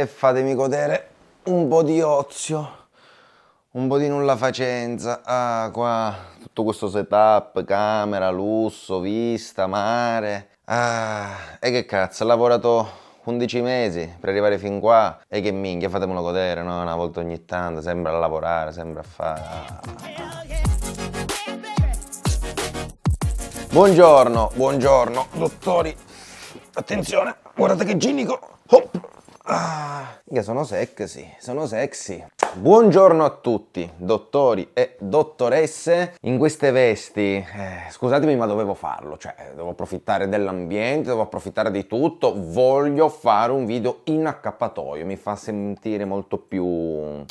e fatemi godere un po' di ozio un po' di nulla facenza. Ah, qua tutto questo setup, camera, lusso, vista, mare. Ah, e che cazzo, ho lavorato 11 mesi per arrivare fin qua. E che minchia, fatemelo godere, no? Una volta ogni tanto, sembra a lavorare, sembra a fare. Ah. Buongiorno, buongiorno, dottori. Attenzione, guardate che ginnico. Hop. Ah, sono sexy, sono sexy. Buongiorno a tutti, dottori e dottoresse. In queste vesti, eh, scusatemi ma dovevo farlo, cioè devo approfittare dell'ambiente, devo approfittare di tutto. Voglio fare un video in accappatoio, mi fa sentire molto più...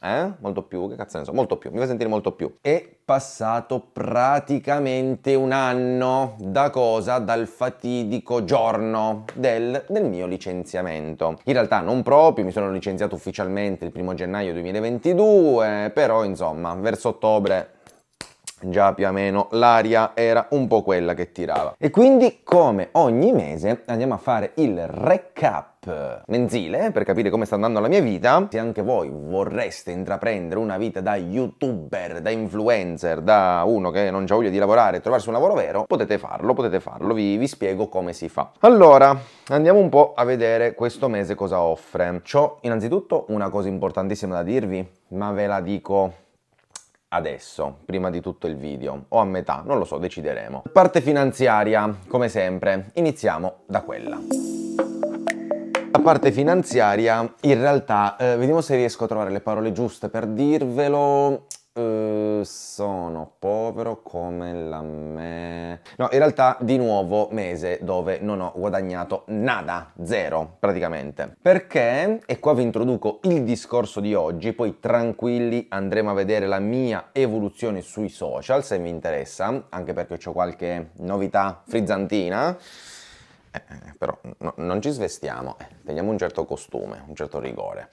eh? Molto più, che cazzo ne so, molto più, mi fa sentire molto più. E passato praticamente un anno da cosa? Dal fatidico giorno del, del, mio licenziamento. In realtà non proprio, mi sono licenziato ufficialmente il primo gennaio 2022, però insomma verso ottobre già più o meno l'aria era un po' quella che tirava. E quindi come ogni mese andiamo a fare il recap mensile per capire come sta andando la mia vita. Se anche voi vorreste intraprendere una vita da youtuber, da influencer, da uno che non ha voglia di lavorare e trovarsi un lavoro vero, potete farlo, potete farlo, vi, vi, spiego come si fa. Allora, andiamo un po' a vedere questo mese cosa offre. ho innanzitutto una cosa importantissima da dirvi, ma ve la dico adesso, prima di tutto il video, o a metà, non lo so, decideremo. Parte finanziaria, come sempre, iniziamo da quella. La parte finanziaria, in realtà, eh, vediamo se riesco a trovare le parole giuste per dirvelo, eh, sono povero come la me... No, in realtà di nuovo mese dove non ho guadagnato nada, zero praticamente. Perché, e qua vi introduco il discorso di oggi, poi tranquilli andremo a vedere la mia evoluzione sui social se vi interessa, anche perché ho qualche novità frizzantina. Eh, eh, però no, non ci svestiamo, eh, prendiamo un certo costume, un certo rigore.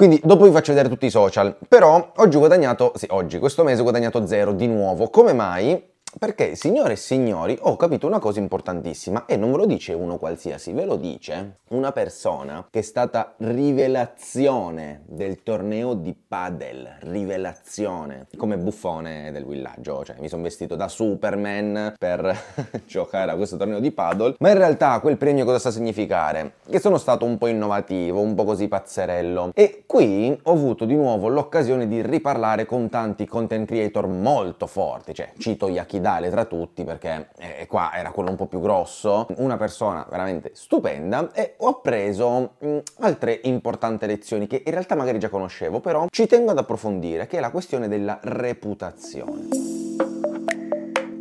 Quindi dopo vi faccio vedere tutti i social. Però oggi ho guadagnato, sì oggi, questo mese ho guadagnato zero di nuovo. Come mai? Perché, signore e signori, ho capito una cosa importantissima e non ve lo dice uno qualsiasi, ve lo dice una persona che è stata rivelazione del torneo di padel, rivelazione, come buffone del villaggio, cioè mi sono vestito da Superman per giocare a questo torneo di paddle, ma in realtà quel premio cosa sta a significare? Che sono stato un po' innovativo, un po' così pazzerello e qui ho avuto di nuovo l'occasione di riparlare con tanti content creator molto forti, cioè cito Yaki confidare tra tutti perché eh, qua era quello un po' più grosso, una persona veramente stupenda e ho appreso mh, mm, altre importanti lezioni che in realtà magari già conoscevo, però ci tengo ad approfondire, che è la questione della reputazione.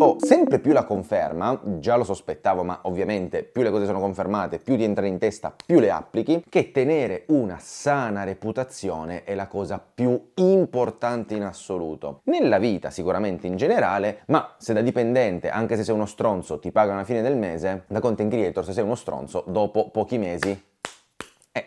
Ho sempre più la conferma, già lo sospettavo ma ovviamente più le cose sono confermate, più ti entra in testa, più le applichi, che tenere una sana reputazione è la cosa più importante in assoluto. Nella vita sicuramente in generale, ma se da dipendente, anche se sei uno stronzo, ti pagano alla fine del mese, da content creator se sei uno stronzo, dopo pochi mesi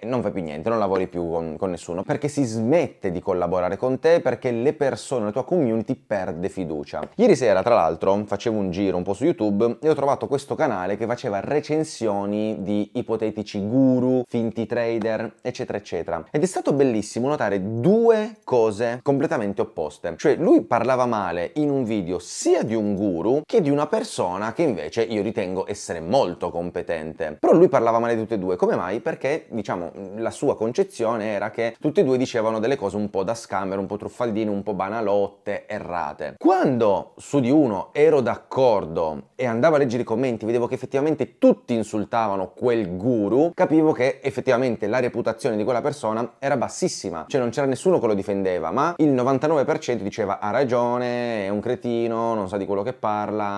eh, non fai più niente, non lavori più con, con, nessuno, perché si smette di collaborare con te, perché le persone, la tua community perde fiducia. Ieri sera, tra l'altro, facevo un giro un po' su YouTube e ho trovato questo canale che faceva recensioni di ipotetici guru, finti trader, eccetera, eccetera. Ed è stato bellissimo notare due cose completamente opposte. Cioè, lui parlava male in un video sia di un guru che di una persona che invece io ritengo essere molto competente. Però lui parlava male di tutte e due. Come mai? Perché, diciamo, diciamo, la sua concezione era che tutti e due dicevano delle cose un po' da scammer, un po' truffaldine, un po' banalotte, errate. Quando su di uno ero d'accordo e andavo a leggere i commenti, vedevo che effettivamente tutti insultavano quel guru, capivo che effettivamente la reputazione di quella persona era bassissima, cioè non c'era nessuno che lo difendeva, ma il 99% diceva ha ragione, è un cretino, non sa di quello che parla.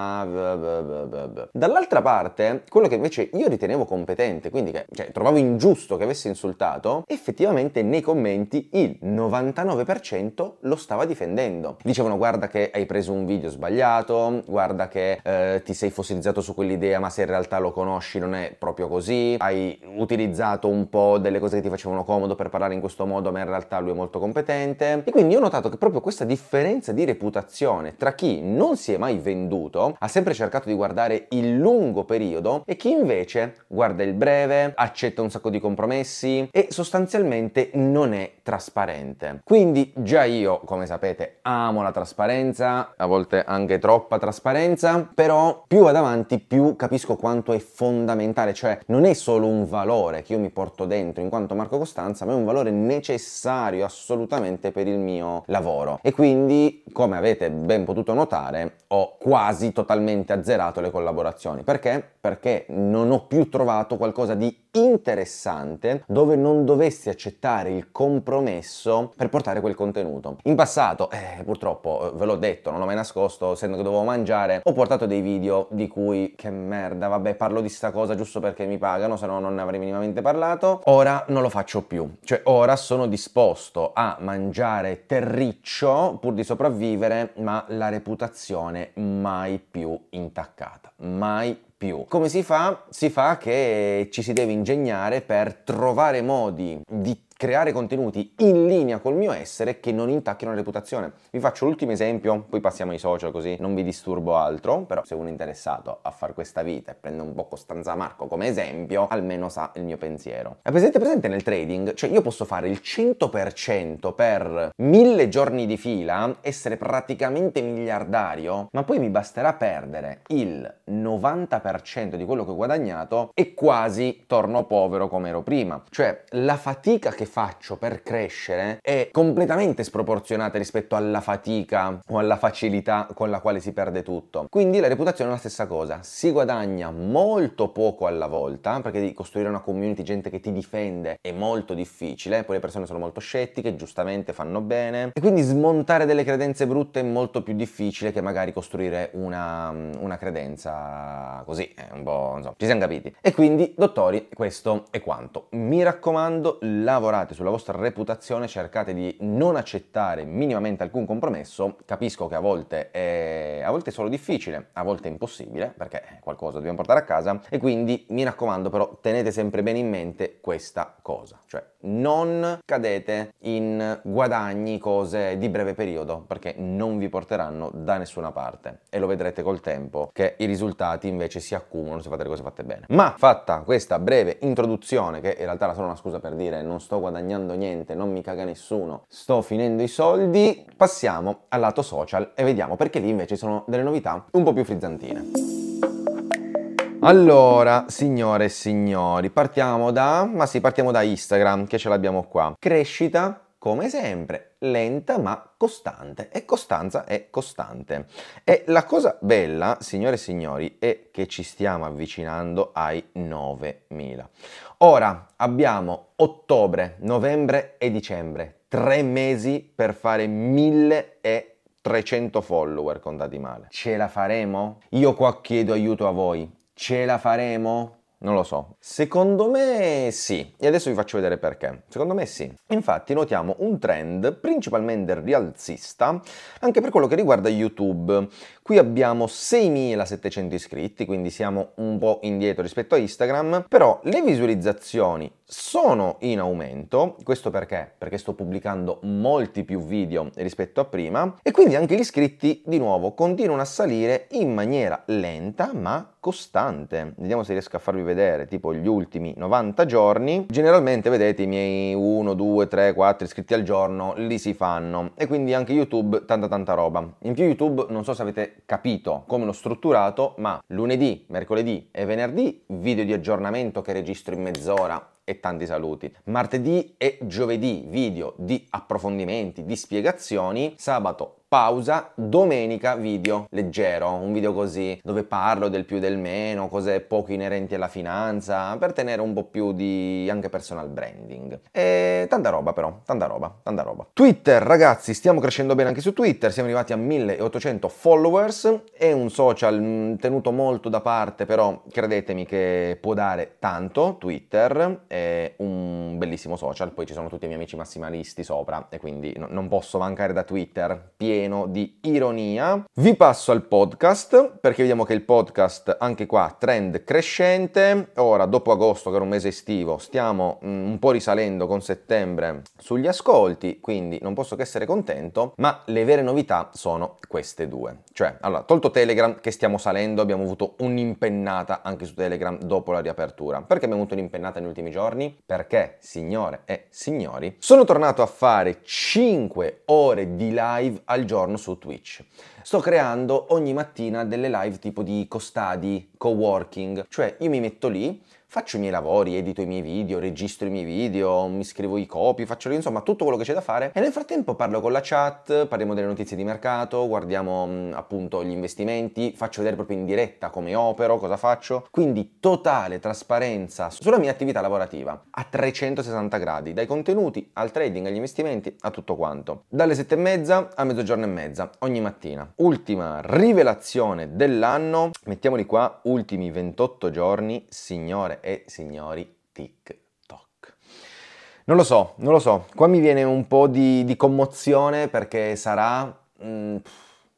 Dall'altra parte, quello che invece io ritenevo competente, quindi che cioè, trovavo ingiusto che che avesse insultato, effettivamente nei commenti il 99% lo stava difendendo. Dicevano guarda che hai preso un video sbagliato, guarda che eh, ti sei fossilizzato su quell'idea ma se in realtà lo conosci non è proprio così, hai utilizzato un po' delle cose che ti facevano comodo per parlare in questo modo ma in realtà lui è molto competente. E quindi ho notato che proprio questa differenza di reputazione tra chi non si è mai venduto, ha sempre cercato di guardare il lungo periodo e chi invece guarda il breve, accetta un sacco di compromessi, compromessi e sostanzialmente non è trasparente. Quindi già io, come sapete, amo la trasparenza, a volte anche troppa trasparenza, però più vado avanti più capisco quanto è fondamentale, cioè non è solo un valore che io mi porto dentro in quanto Marco Costanza, ma è un valore necessario assolutamente per il mio lavoro. E quindi, come avete ben potuto notare, ho quasi totalmente azzerato le collaborazioni. Perché? Perché non ho più trovato qualcosa di interessante precedente dove non dovessi accettare il compromesso per portare quel contenuto. In passato, eh, purtroppo, eh, ve l'ho detto, non l'ho mai nascosto, essendo che dovevo mangiare, ho portato dei video di cui, che merda, vabbè, parlo di sta cosa giusto perché mi pagano, se no non ne avrei minimamente parlato. Ora non lo faccio più, cioè ora sono disposto a mangiare terriccio pur di sopravvivere, ma la reputazione mai più intaccata, mai più più. Come si fa? Si fa che ci si deve ingegnare per trovare modi di creare contenuti in linea col mio essere che non intacchino la reputazione. Vi faccio l'ultimo esempio, poi passiamo ai social così non vi disturbo altro, però se uno è interessato a fare questa vita e prende un po' Costanza Marco come esempio, almeno sa il mio pensiero. È presente presente nel trading? Cioè io posso fare il 100% per mille giorni di fila, essere praticamente miliardario, ma poi mi basterà perdere il 90% di quello che ho guadagnato e quasi torno povero come ero prima. Cioè la fatica che faccio per crescere è completamente sproporzionata rispetto alla fatica o alla facilità con la quale si perde tutto. Quindi la reputazione è la stessa cosa, si guadagna molto poco alla volta perché di costruire una community gente che ti difende è molto difficile, poi le persone sono molto scettiche, giustamente fanno bene e quindi smontare delle credenze brutte è molto più difficile che magari costruire una, una credenza così, è eh, un po' insomma, ci siamo capiti. E quindi dottori questo è quanto. Mi raccomando lavorate lavorate sulla vostra reputazione, cercate di non accettare minimamente alcun compromesso. Capisco che a volte è, a volte solo difficile, a volte è impossibile, perché qualcosa dobbiamo portare a casa. E quindi mi raccomando, però, tenete sempre bene in mente questa cosa, cioè non cadete in guadagni, cose di breve periodo, perché non vi porteranno da nessuna parte. E lo vedrete col tempo che i risultati invece si accumulano se fate le cose fatte bene. Ma fatta questa breve introduzione, che in realtà era solo una scusa per dire non sto guadagnando niente, non mi caga nessuno, sto finendo i soldi, passiamo al lato social e vediamo perché lì invece sono delle novità un po' più frizzantine. Allora, signore e signori, partiamo da... ma sì, partiamo da Instagram, che ce l'abbiamo qua. Crescita come sempre, lenta ma costante e costanza è costante. E la cosa bella, signore e signori, è che ci stiamo avvicinando ai 9.000. Ora abbiamo ottobre, novembre e dicembre, tre mesi per fare 1.300 follower contati male. Ce la faremo? Io qua chiedo aiuto a voi. Ce la faremo? Non lo so. Secondo me sì, e adesso vi faccio vedere perché. Secondo me sì. Infatti notiamo un trend principalmente rialzista anche per quello che riguarda YouTube. Qui abbiamo 6.700 iscritti, quindi siamo un po' indietro rispetto a Instagram, però le visualizzazioni sono in aumento, questo perché? Perché sto pubblicando molti più video rispetto a prima e quindi anche gli iscritti di nuovo continuano a salire in maniera lenta ma costante. Vediamo se riesco a farvi vedere tipo gli ultimi 90 giorni. Generalmente vedete i miei 1, 2, 3, 4 iscritti al giorno li si fanno e quindi anche YouTube tanta tanta roba. In più YouTube non so se avete capito come l'ho strutturato, ma lunedì, mercoledì e venerdì video di aggiornamento che registro in mezz'ora e tanti saluti. Martedì e giovedì video di approfondimenti, di spiegazioni, sabato pausa, domenica video leggero, un video così dove parlo del più e del meno, cose poco inerenti alla finanza, per tenere un po' più di anche personal branding. E tanta roba però, tanta roba, tanta roba. Twitter ragazzi, stiamo crescendo bene anche su Twitter, siamo arrivati a 1800 followers, è un social mm, tenuto molto da parte però credetemi che può dare tanto, Twitter è un bellissimo social, poi ci sono tutti i miei amici massimalisti sopra e quindi no, non posso mancare da Twitter, pieno pieno di ironia. Vi passo al podcast perché vediamo che il podcast anche qua trend crescente. Ora dopo agosto che era un mese estivo stiamo mm, un po' risalendo con settembre sugli ascolti, quindi non posso che essere contento, ma le vere novità sono queste due. Cioè, allora, tolto Telegram che stiamo salendo, abbiamo avuto un'impennata anche su Telegram dopo la riapertura. Perché abbiamo avuto un'impennata negli ultimi giorni? Perché, signore e signori, sono tornato a fare 5 ore di live al del giorno su Twitch. Sto creando ogni mattina delle live tipo di costadi, co-working, cioè io mi metto lì faccio i miei lavori, edito i miei video, registro i miei video, mi scrivo i copi, faccio insomma tutto quello che c'è da fare e nel frattempo parlo con la chat, parliamo delle notizie di mercato, guardiamo mm, appunto gli investimenti, faccio vedere proprio in diretta come opero, cosa faccio, quindi totale trasparenza sulla mia attività lavorativa a 360 gradi, dai contenuti al trading, agli investimenti, a tutto quanto. Dalle sette e mezza a mezzogiorno e mezza ogni mattina. Ultima rivelazione dell'anno, mettiamoli qua, ultimi 28 giorni, signore e signori TikTok. Non lo so, non lo so, qua mi viene un po' di, di commozione perché sarà... Mh, mm,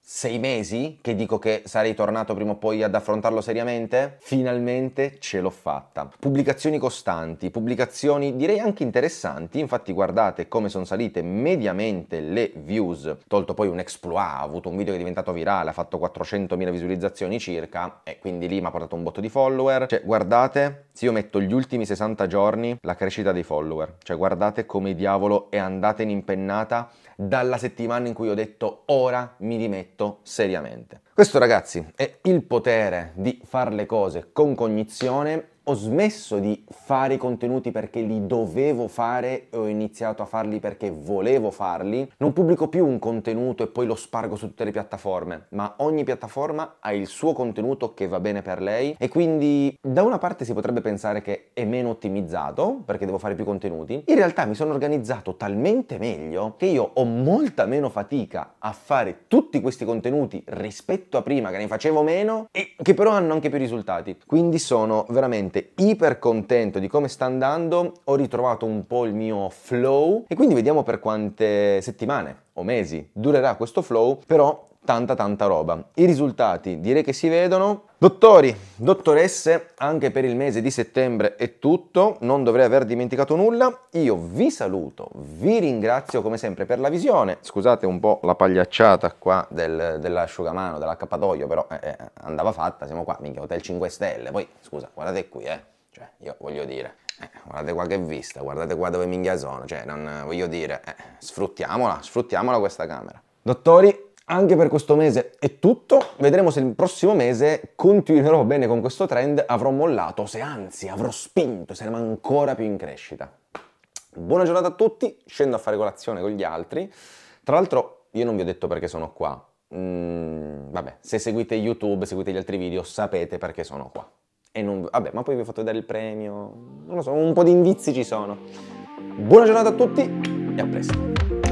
sei mesi che dico che sarei tornato prima o poi ad affrontarlo seriamente? Finalmente ce l'ho fatta. Pubblicazioni costanti, pubblicazioni direi anche interessanti, infatti guardate come sono salite mediamente le views, tolto poi un exploit, ha avuto un video che è diventato virale, ha fatto 400.000 visualizzazioni circa e quindi lì mi ha portato un botto di follower, cioè guardate se io metto gli ultimi 60 giorni la crescita dei follower, cioè guardate come diavolo è andata in impennata dalla settimana in cui ho detto ora mi rimetto netto seriamente. Questo ragazzi è il potere di fare le cose con cognizione ho smesso di fare i contenuti perché li dovevo fare e ho iniziato a farli perché volevo farli. Non pubblico più un contenuto e poi lo spargo su tutte le piattaforme, ma ogni piattaforma ha il suo contenuto che va bene per lei e quindi da una parte si potrebbe pensare che è meno ottimizzato perché devo fare più contenuti. In realtà mi sono organizzato talmente meglio che io ho molta meno fatica a fare tutti questi contenuti rispetto a prima che ne facevo meno e che però hanno anche più risultati. Quindi sono veramente veramente iper contento di come sta andando, ho ritrovato un po' il mio flow e quindi vediamo per quante settimane o mesi durerà questo flow, però tanta tanta roba. I risultati direi che si vedono. Dottori, dottoresse, anche per il mese di settembre è tutto, non dovrei aver dimenticato nulla. Io vi saluto, vi ringrazio come sempre per la visione. Scusate un po' la pagliacciata qua del, dell'asciugamano, dell'accappatoio, però eh, eh andava fatta, siamo qua, minchia, hotel 5 stelle. Poi, scusa, guardate qui, eh. Cioè, io voglio dire, eh, guardate qua che vista, guardate qua dove minchia sono, cioè, non, voglio dire, eh, sfruttiamola, sfruttiamola questa camera. Dottori, anche per questo mese è tutto, vedremo se il prossimo mese continuerò bene con questo trend, avrò mollato, se anzi avrò spinto, saremo ancora più in crescita. Buona giornata a tutti, scendo a fare colazione con gli altri. Tra l'altro io non vi ho detto perché sono qua. Mm, vabbè, se seguite YouTube, seguite gli altri video, sapete perché sono qua. E non... Vabbè, ma poi vi ho fatto vedere il premio. Non lo so, un po' di indizi ci sono. Buona giornata a tutti e a presto.